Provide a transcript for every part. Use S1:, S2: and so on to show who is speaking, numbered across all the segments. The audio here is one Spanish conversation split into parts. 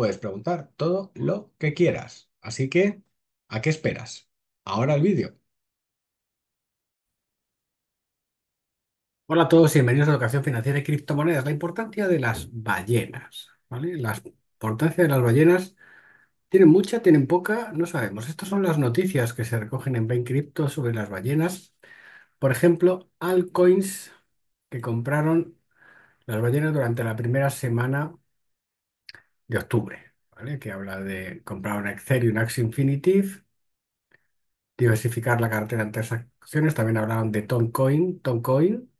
S1: puedes preguntar todo lo que quieras. Así que, ¿a qué esperas? Ahora el vídeo. Hola a todos y bienvenidos a Educación Financiera y Criptomonedas. La importancia de las ballenas, ¿vale? La importancia de las ballenas. ¿Tienen mucha? ¿Tienen poca? No sabemos. Estas son las noticias que se recogen en Ben sobre las ballenas. Por ejemplo, altcoins que compraron las ballenas durante la primera semana de octubre, ¿vale? Que habla de comprar un Excel y un Infinitive, diversificar la cartera en tres acciones. También hablaron de Toncoin, Toncoin,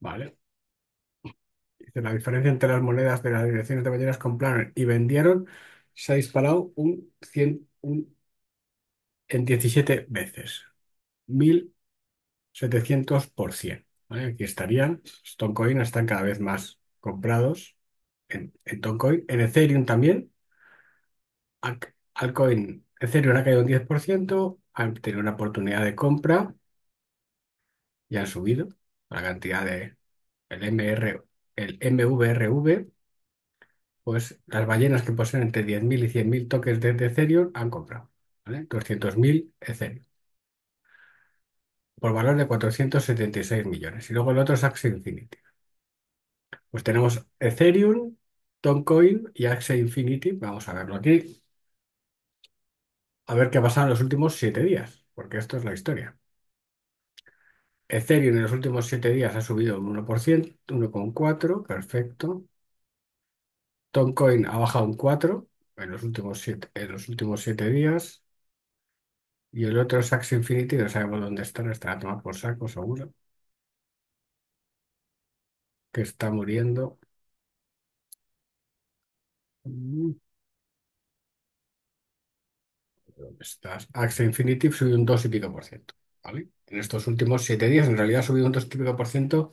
S1: ¿vale? Dice, la diferencia entre las monedas de las direcciones de ballenas compraron y vendieron se ha disparado un 100, en 17 veces, 1700%. ¿vale? Aquí estarían, Toncoin están cada vez más comprados en, Toncoin, en Ethereum también. Alcoin, Ethereum ha caído un 10%, han tenido una oportunidad de compra y han subido la cantidad de el MR, el MVRV. Pues las ballenas que poseen entre 10.000 y 100.000 tokens de Ethereum han comprado 200.000 Ethereum por valor de 476 millones. Y luego el otro es Infinity. Pues tenemos Ethereum, TomCoin y Axe Infinity. Vamos a verlo aquí. A ver qué ha pasado en los últimos siete días, porque esto es la historia. Ethereum en los últimos siete días ha subido un 1%, 1,4, perfecto. Toncoin ha bajado un 4 en los últimos siete, en los últimos días. Y el otro es Infinity, no sabemos dónde está a tomar por saco, seguro. Que está muriendo. Mm. estás? Infinity subió un 2 y pico por ciento, ¿vale? En estos últimos siete días, en realidad ha subido un 2 y pico por ciento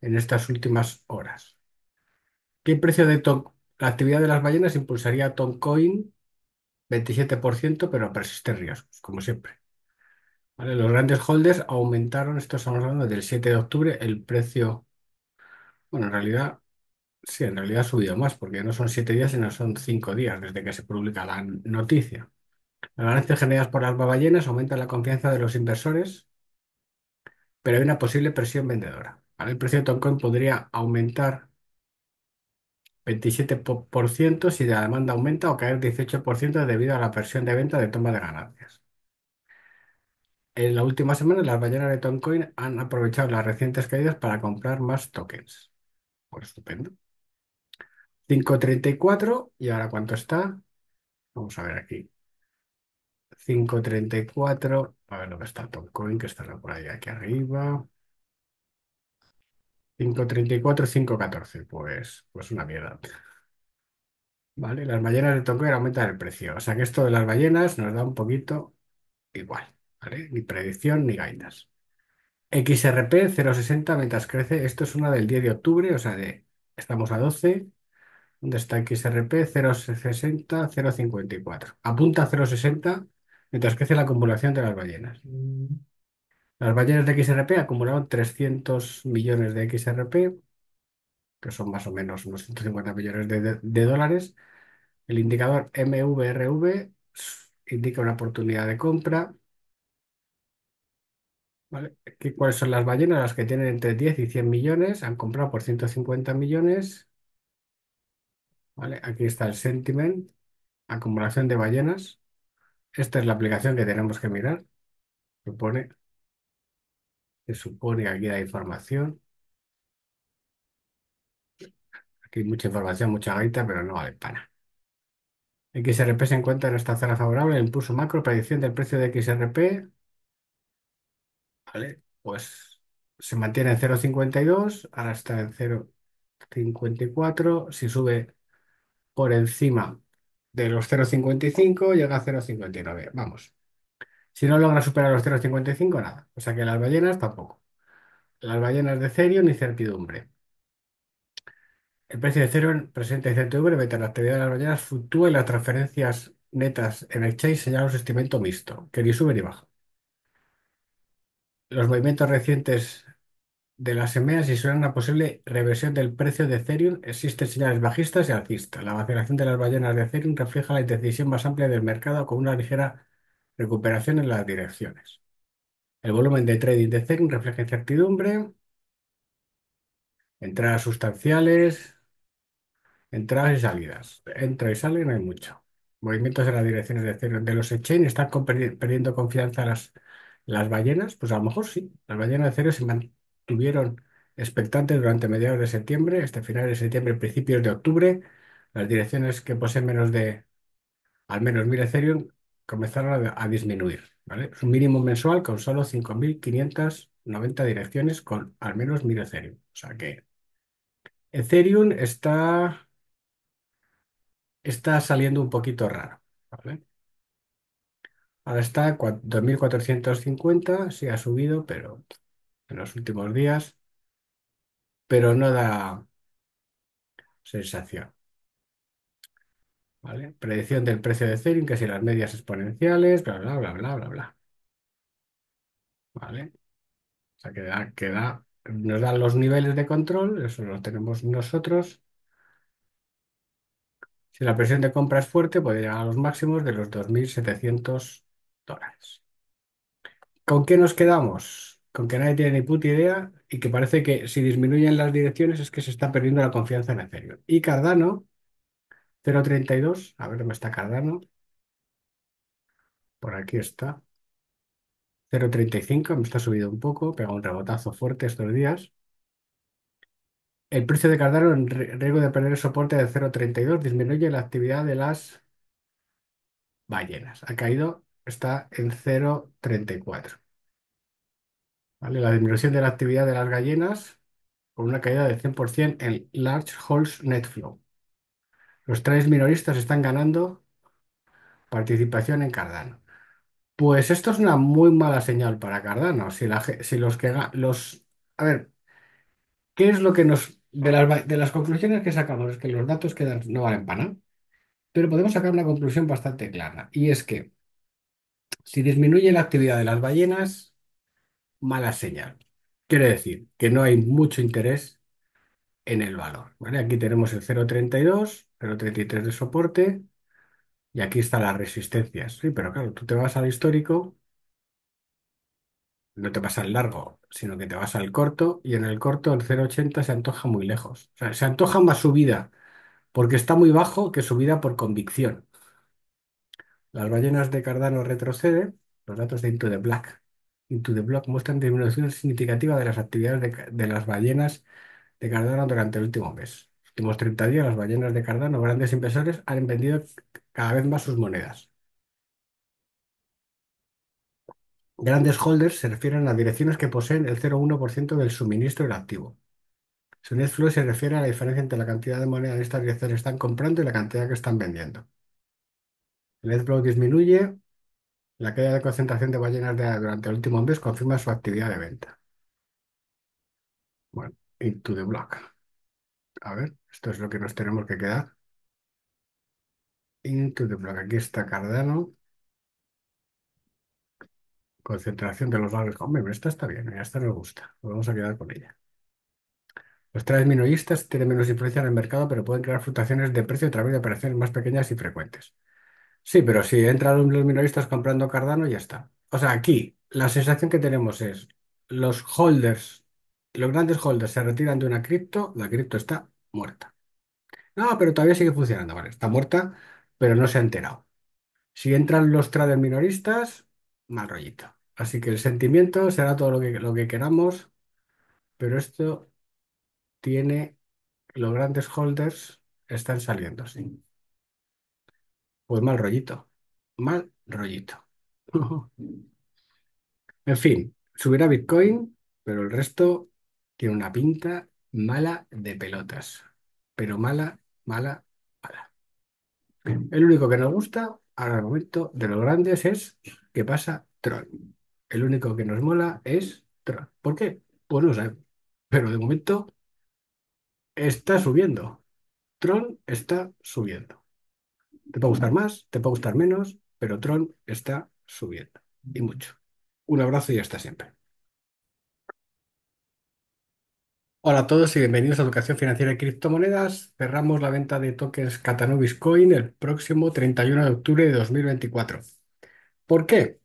S1: en estas últimas horas. ¿Qué precio de Ton- La actividad de las ballenas impulsaría a 27%, pero persiste riesgos, como siempre. ¿vale? Los grandes holders aumentaron, esto estamos hablando del 7 de octubre, el precio, bueno, en realidad Sí, en realidad ha subido más, porque no son siete días, sino son cinco días desde que se publica la noticia. Las ganancias generadas por las baballenas aumentan la confianza de los inversores, pero hay una posible presión vendedora. El precio de Toncoin podría aumentar 27% si la demanda aumenta o caer 18% debido a la presión de venta de toma de ganancias. En la última semana, las ballenas de Toncoin han aprovechado las recientes caídas para comprar más tokens. ¡Por pues estupendo. 5.34 y ahora cuánto está. Vamos a ver aquí. 5.34. A ver dónde está Tomcoin, que estará por ahí aquí arriba. 5.34, 5.14. Pues, pues una mierda. Vale, las ballenas de Tomcoin aumentan el precio. O sea que esto de las ballenas nos da un poquito igual. ¿vale? Ni predicción ni gaitas. XRP 0.60 mientras crece. Esto es una del 10 de octubre, o sea, de, estamos a 12. ¿Dónde está XRP? 0,60, 0,54. Apunta 0,60 mientras crece la acumulación de las ballenas. Las ballenas de XRP acumularon 300 millones de XRP, que son más o menos unos 150 millones de, dólares. El indicador MVRV indica una oportunidad de compra. ¿Cuáles son las ballenas? Las que tienen entre 10 y 100 millones, han comprado por 150 millones Aquí está el sentiment, acumulación de ballenas. Esta es la aplicación que tenemos que mirar. Se se supone que aquí hay información. Aquí hay mucha información, mucha gaita, pero no vale para. XRP se encuentra en esta zona favorable, el impulso macro, predicción del precio de XRP. Vale, pues se mantiene en 0.52, ahora está en 0.54. Si sube por encima de los 0,55 llega a 0,59. Vamos. Si no logra superar los 0,55, nada. O sea que las ballenas tampoco. Las ballenas de cerio ni certidumbre. El precio de cero presenta incertidumbre en la actividad de las ballenas fluctúa en las transferencias netas en el exchange señalan un sentimiento mixto, que ni sube ni baja. Los movimientos recientes de las semillas y suena una posible reversión del precio de Ethereum, existen señales bajistas y alcistas. La vacilación de las ballenas de Ethereum refleja la indecisión más amplia del mercado con una ligera recuperación en las direcciones. El volumen de trading de Ethereum refleja incertidumbre, entradas sustanciales, entradas y salidas. Entra y sale, no hay mucho. Movimientos en las direcciones de Ethereum. De los exchange están perdiendo confianza las, las ballenas, pues a lo mejor sí. Las ballenas de Ethereum se mantienen Tuvieron expectantes durante mediados de septiembre, este final de septiembre, principios de octubre. Las direcciones que poseen menos de al menos 1000 Ethereum comenzaron a, disminuir. ¿vale? Es un mínimo mensual con solo 5.590 direcciones con al menos 1000 Ethereum. O sea que Ethereum está, está saliendo un poquito raro. ¿vale? Ahora está 2.450, sí ha subido, pero los últimos días, pero no da sensación. ¿Vale? Predicción del precio de Ethereum, que si las medias exponenciales, bla, bla, bla, bla, bla, bla. ¿Vale? O sea, que da, nos dan los niveles de control, eso lo tenemos nosotros. Si la presión de compra es fuerte, puede llegar a los máximos de los 2.700 dólares. ¿Con qué nos quedamos? con que nadie tiene ni puta idea y que parece que si disminuyen las direcciones es que se está perdiendo la confianza en Ethereum. Y Cardano, 0.32, a ver dónde está Cardano. Por aquí está. 0.35, me está subido un poco, pega un rebotazo fuerte estos días. El precio de Cardano en riesgo de perder el soporte de 0.32 disminuye la actividad de las ballenas. Ha caído, está en 0.34. La disminución de la actividad de las gallinas con una caída del 100% en Large Holes Net Flow. Los tres minoristas están ganando participación en Cardano. Pues esto es una muy mala señal para Cardano. Si, los que los. A ver, ¿qué es lo que nos. De las, de las conclusiones que sacamos es que los datos que no valen para nada, pero podemos sacar una conclusión bastante clara. Y es que si disminuye la actividad de las ballenas, mala señal. Quiere decir que no hay mucho interés en el valor. Aquí tenemos el 0.32, 0.33 de soporte y aquí están las resistencias. Sí, pero claro, tú te vas al histórico, no te vas al largo, sino que te vas al corto y en el corto el 0.80 se antoja muy lejos. se antoja más subida porque está muy bajo que subida por convicción. Las ballenas de Cardano retroceden, los datos de Into Black Into The Block muestran disminución significativa de las actividades de, las ballenas de Cardano durante el último mes. Los últimos 30 días, las ballenas de Cardano, grandes inversores, han vendido cada vez más sus monedas. Grandes holders se refieren a direcciones que poseen el 0,1% del suministro del activo. Su net flow se refiere a la diferencia entre la cantidad de moneda que estas direcciones están comprando y la cantidad que están vendiendo. El net flow disminuye la caída de concentración de ballenas de- durante el último mes confirma su actividad de venta. Bueno, into the block. A ver, esto es lo que nos tenemos que quedar. Into the block. Aquí está Cardano. Concentración de los valores. Hombre, esta está bien, ¿eh? esta nos gusta. vamos a quedar con ella. Los trades minoristas tienen menos influencia en el mercado, pero pueden crear fluctuaciones de precio a través de operaciones más pequeñas y frecuentes. Sí, pero si entran los minoristas comprando Cardano, ya está. O sea, aquí la sensación que tenemos es los holders, los grandes holders se retiran de una cripto, la cripto está muerta. No, pero todavía sigue funcionando. Vale, está muerta, pero no se ha enterado. Si entran los traders minoristas, mal rollito. Así que el sentimiento será todo lo que, lo que queramos, pero esto tiene, los grandes holders están saliendo, sí. Pues mal rollito, mal rollito. En fin, subirá Bitcoin, pero el resto tiene una pinta mala de pelotas. Pero mala, mala, mala. El único que nos gusta, ahora el momento, de los grandes es que pasa Tron. El único que nos mola es Tron. ¿Por qué? Pues no sé. Pero de momento está subiendo. Tron está subiendo. Te puede gustar más, te puede gustar menos, pero Tron está subiendo y mucho. Un abrazo y hasta siempre. Hola a todos y bienvenidos a Educación Financiera y Criptomonedas. Cerramos la venta de tokens Catanobis Coin el próximo 31 de octubre de 2024. ¿Por qué?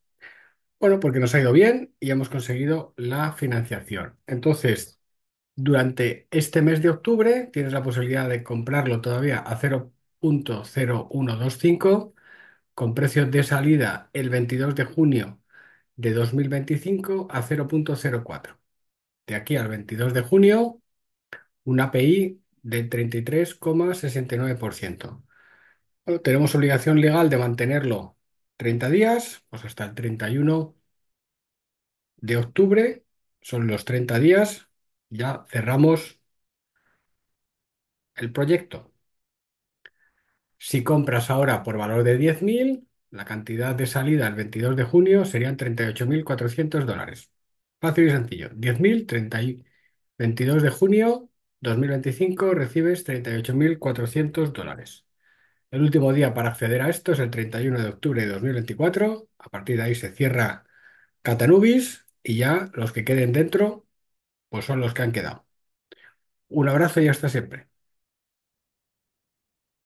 S1: Bueno, porque nos ha ido bien y hemos conseguido la financiación. Entonces, durante este mes de octubre tienes la posibilidad de comprarlo todavía a 0 0.0125 con precios de salida el 22 de junio de 2025 a 0.04. De aquí al 22 de junio, un API del 33,69%. tenemos obligación legal de mantenerlo 30 días, pues hasta el 31 de octubre, son los 30 días, ya cerramos el proyecto. Si compras ahora por valor de 10.000, la cantidad de salida el 22 de junio serían 38.400 dólares. Fácil y sencillo. 10.000, 22 de junio 2025 recibes 38.400 dólares. El último día para acceder a esto es el 31 de octubre de 2024. A partir de ahí se cierra Catanubis y ya los que queden dentro pues son los que han quedado. Un abrazo y hasta siempre.